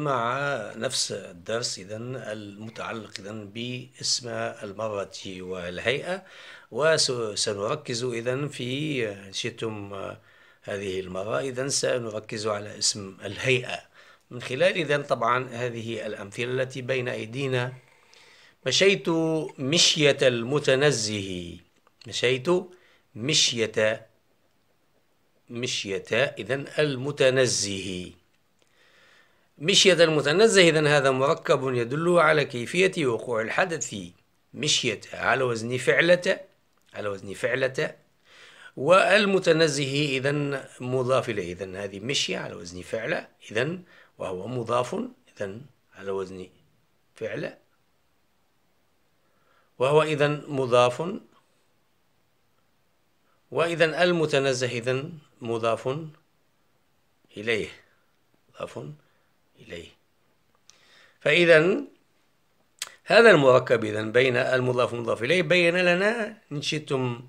مع نفس الدرس إذا المتعلق إذا باسم المرة والهيئة وسنركز إذا في شتم شئتم هذه المرة إذا سنركز على اسم الهيئة من خلال إذا طبعا هذه الأمثلة التي بين أيدينا مشيت مشية المتنزه مشيت مشية مشية إذا المتنزه مشية المتنزه إذا هذا مركب يدل على كيفية وقوع الحدث مشية على وزن فعلة على وزن فعلة والمتنزه إذا مضاف إليه إذا هذه مشية على وزن فعلة إذا وهو مضاف إذا على وزن فعلة وهو إذا مضاف وإذا المتنزه إذا مضاف إليه مضاف إليه فإذا هذا المركب إذا بين المضاف والمضاف إليه بين لنا إن شئتم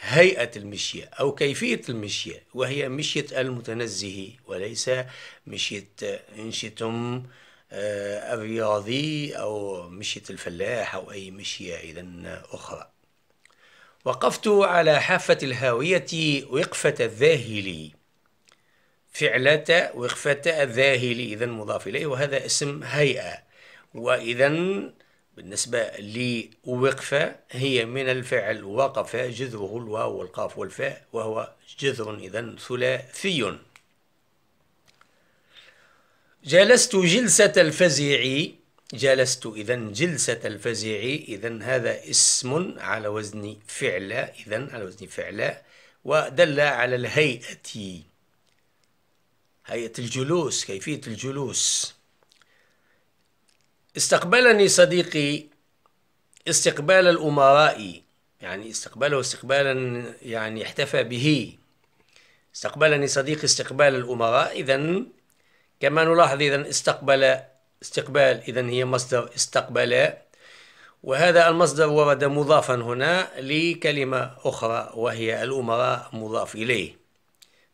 هيئة المشية أو كيفية المشية وهي مشية المتنزه وليس مشية إن شئتم الرياضي آه، أو مشية الفلاح أو أي مشية إذا أخرى وقفت على حافة الهاوية وقفة الذاهلي فعلتا وإخفتا الذاهلي إذا مضاف إليه وهذا اسم هيئة وإذا بالنسبة لوقفة هي من الفعل وقف جذره الواو والقاف والفاء وهو جذر إذا ثلاثي جلست جلسة الفزيع جلست إذا جلسة الفزيع إذا هذا اسم على وزن فعل إذا على وزن فعل ودل على الهيئة هيئة الجلوس كيفية الجلوس استقبلني صديقي استقبال الأمراء يعني استقبله استقبالا يعني احتفى به استقبلني صديقي استقبال الأمراء إذا كما نلاحظ إذا استقبل استقبال إذا هي مصدر استقبل وهذا المصدر ورد مضافا هنا لكلمة أخرى وهي الأمراء مضاف إليه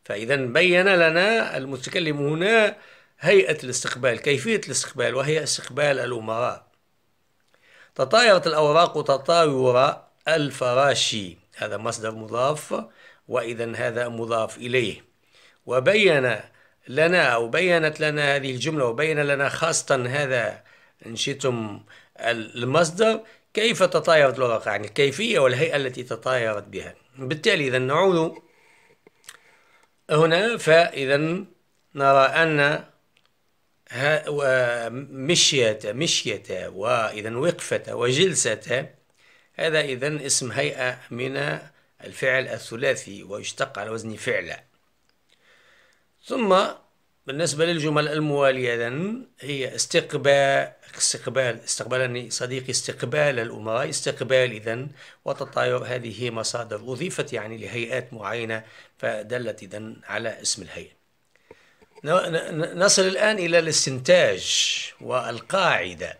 فإذا بين لنا المتكلم هنا هيئة الاستقبال كيفية الاستقبال وهي استقبال الأمراء تطايرت الأوراق تطاير الفراشي هذا مصدر مضاف وإذا هذا مضاف إليه وبين لنا أو بينت لنا هذه الجملة وبين لنا خاصة هذا إن شئتم المصدر كيف تطايرت الأوراق يعني الكيفية والهيئة التي تطايرت بها بالتالي إذا نعود هنا فإذا نرى أن مشية مشية وإذا وقفة وجلسة هذا إذا اسم هيئة من الفعل الثلاثي ويشتق على وزن فعل ثم بالنسبة للجمل الموالية هي استقبال استقبال استقبال صديقي استقبال الأمراء استقبال إذا وتطاير هذه مصادر أضيفت يعني لهيئات معينة فدلت إذا على اسم الهيئة نصل الآن إلى الاستنتاج والقاعدة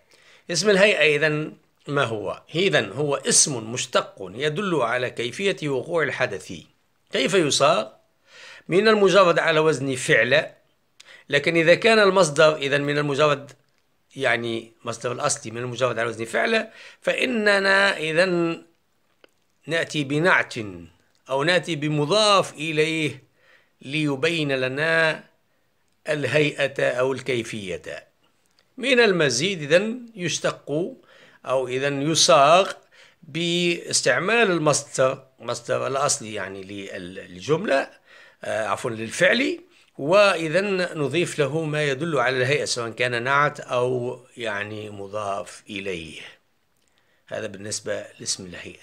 اسم الهيئة إذا ما هو؟ إذا هو اسم مشتق يدل على كيفية وقوع الحدث كيف يصاغ؟ من المجرد على وزن فعل لكن إذا كان المصدر إذا من المجرد يعني مصدر الأصلي من المجرد على وزن فعل فإننا إذا نأتي بنعت أو نأتي بمضاف إليه ليبين لنا الهيئة أو الكيفية من المزيد إذا يشتق أو إذا يصاغ باستعمال المصدر مصدر الأصلي يعني للجملة آه، عفوا للفعل وإذا نضيف له ما يدل على الهيئة سواء كان نعت أو يعني مضاف إليه هذا بالنسبة لاسم الهيئة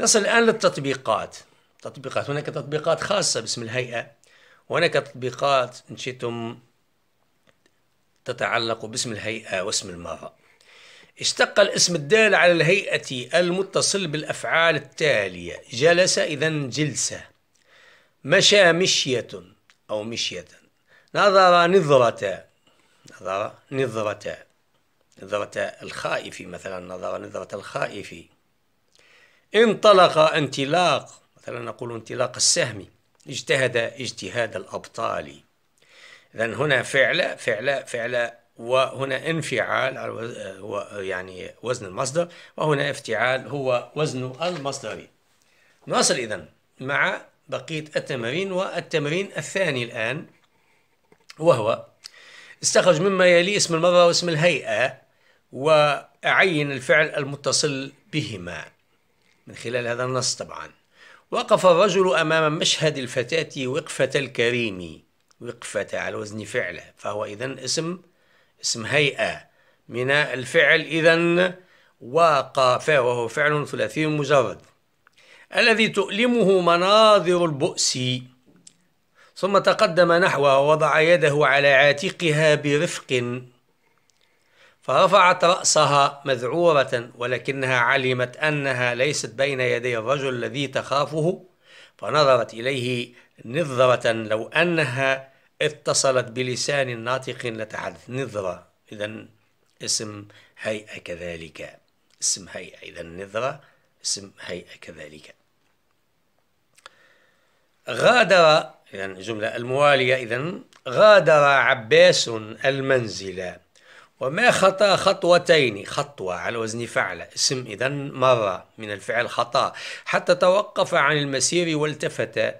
نصل الآن للتطبيقات تطبيقات هناك تطبيقات خاصة باسم الهيئة وهناك تطبيقات إن شئتم تتعلق باسم الهيئة واسم الماضي اشتق الاسم الدال على الهيئة المتصل بالأفعال التالية جلس إذا جلسة مشى مشية أو مشية نظر نظرة نظر نظرة نظرة الخائف مثلا نظر نظرة الخائف انطلق انطلاق مثلا نقول انطلاق السهم اجتهد اجتهاد الأبطال إذا هنا فعل فعل فعل وهنا انفعال هو يعني وزن المصدر وهنا افتعال هو وزن المصدر نواصل إذا مع بقية التمارين والتمرين الثاني الآن وهو استخرج مما يلي اسم المرة واسم الهيئة وأعين الفعل المتصل بهما من خلال هذا النص طبعا وقف الرجل أمام مشهد الفتاة وقفة الكريم وقفة على وزن فعله فهو إذا اسم اسم هيئة من الفعل إذا واقف وهو فعل ثلاثي مجرد الذي تؤلمه مناظر البؤس ثم تقدم نحوها ووضع يده على عاتقها برفق فرفعت رأسها مذعورة ولكنها علمت أنها ليست بين يدي الرجل الذي تخافه فنظرت إليه نظرة لو أنها اتصلت بلسان ناطق لتحدث نظرة إذا اسم هيئة كذلك اسم هيئة إذا نظرة اسم هيئة كذلك غادر يعني الجملة الموالية إذا غادر عباس المنزل وما خطا خطوتين خطوة على وزن فعل اسم إذا مرة من الفعل خطأ حتى توقف عن المسير والتفت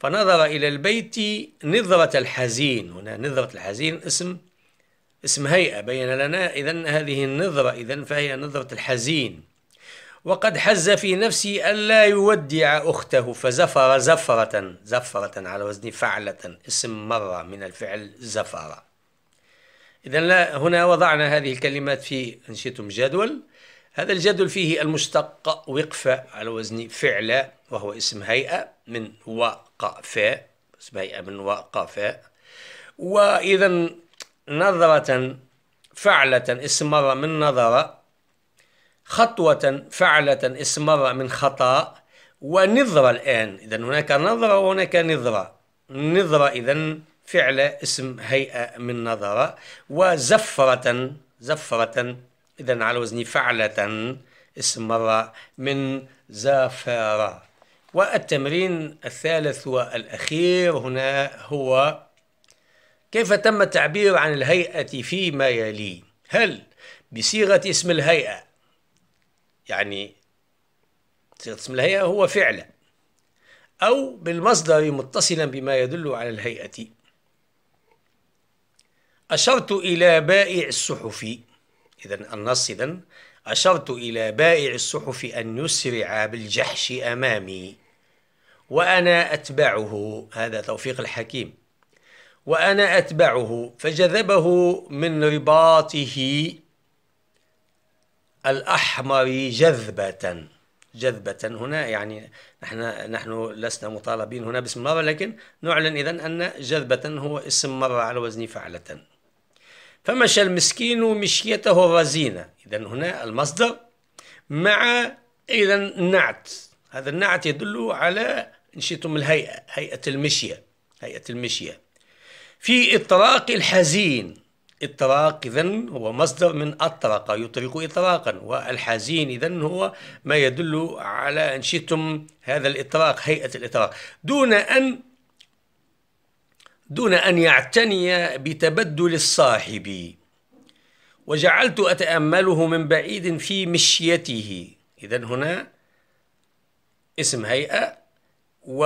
فنظر إلى البيت نظرة الحزين هنا نظرة الحزين اسم اسم هيئة بين لنا إذا هذه النظرة إذا فهي نظرة الحزين وقد حز في نفسي ألا يودع أخته فزفر زفرة زفرة على وزن فعلة اسم مرة من الفعل زفر إذا هنا وضعنا هذه الكلمات في إن شئتم جدول هذا الجدول فيه المشتق وقفة على وزن فعلة وهو اسم هيئة من وقفاء اسم هيئة من وقفاء وإذا نظرة فعلة اسم مرة من نظرة خطوة فعلة اسمر من خطأ ونظرة الآن إذا هناك نظرة وهناك نظرة نظرة إذا فعل اسم هيئة من نظرة وزفرة زفرة إذا على وزن فعلة اسم مرة من زافرة والتمرين الثالث والأخير هنا هو كيف تم التعبير عن الهيئة فيما يلي هل بصيغة اسم الهيئة يعني صيغة اسم الهيئة هو فعل أو بالمصدر متصلا بما يدل على الهيئة أشرت إلى بائع الصحف إذا النص إذا أشرت إلى بائع الصحف أن يسرع بالجحش أمامي وأنا أتبعه هذا توفيق الحكيم وأنا أتبعه فجذبه من رباطه الأحمر جذبة جذبة هنا يعني نحن نحن لسنا مطالبين هنا باسم مرة لكن نعلن إذا أن جذبة هو اسم مرة على وزن فعلة فمشى المسكين مشيته الرزينة إذا هنا المصدر مع إذا النعت هذا النعت يدل على إن شئتم الهيئة هيئة المشية هيئة المشية في إطراق الحزين الطلاق إذا هو مصدر من أطرق يطلق إطراقا والحزين إذا هو ما يدل على إن شئتم هذا الإطراق هيئة الإطراق دون أن دون أن يعتني بتبدل الصاحب وجعلت أتأمله من بعيد في مشيته إذا هنا اسم هيئة و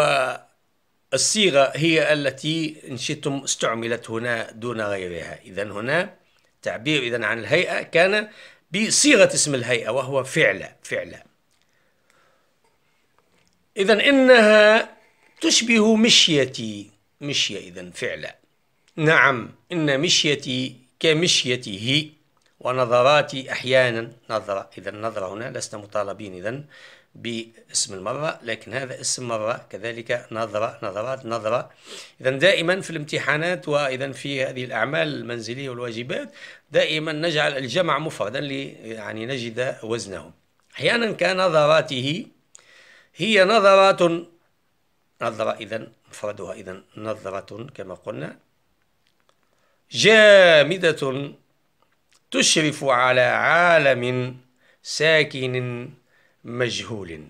الصيغة هي التي إن شئتم استعملت هنا دون غيرها إذا هنا تعبير إذا عن الهيئة كان بصيغة اسم الهيئة وهو فعلة فعلة إذا إنها تشبه مشيتي مشية إذا فعلة نعم إن مشيتي كمشيته ونظراتي أحيانا نظرة إذا نظرة هنا لسنا مطالبين إذا باسم المرة لكن هذا اسم مرة كذلك نظرة نظرات نظرة إذا دائما في الامتحانات وإذا في هذه الأعمال المنزلية والواجبات دائما نجعل الجمع مفردا يعني نجد وزنه أحيانا كنظراته هي نظرات نظرة إذا مفردها إذا نظرة كما قلنا جامدة تشرف على عالم ساكن مجهول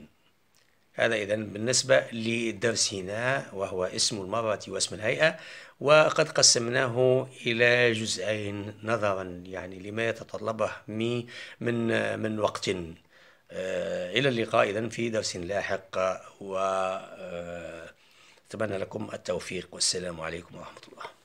هذا إذا بالنسبة لدرسنا وهو اسم المرة واسم الهيئة وقد قسمناه إلى جزئين نظرا يعني لما يتطلبه من من وقت آه، إلى اللقاء إذا في درس لاحق و آه، أتمنى لكم التوفيق والسلام عليكم ورحمة الله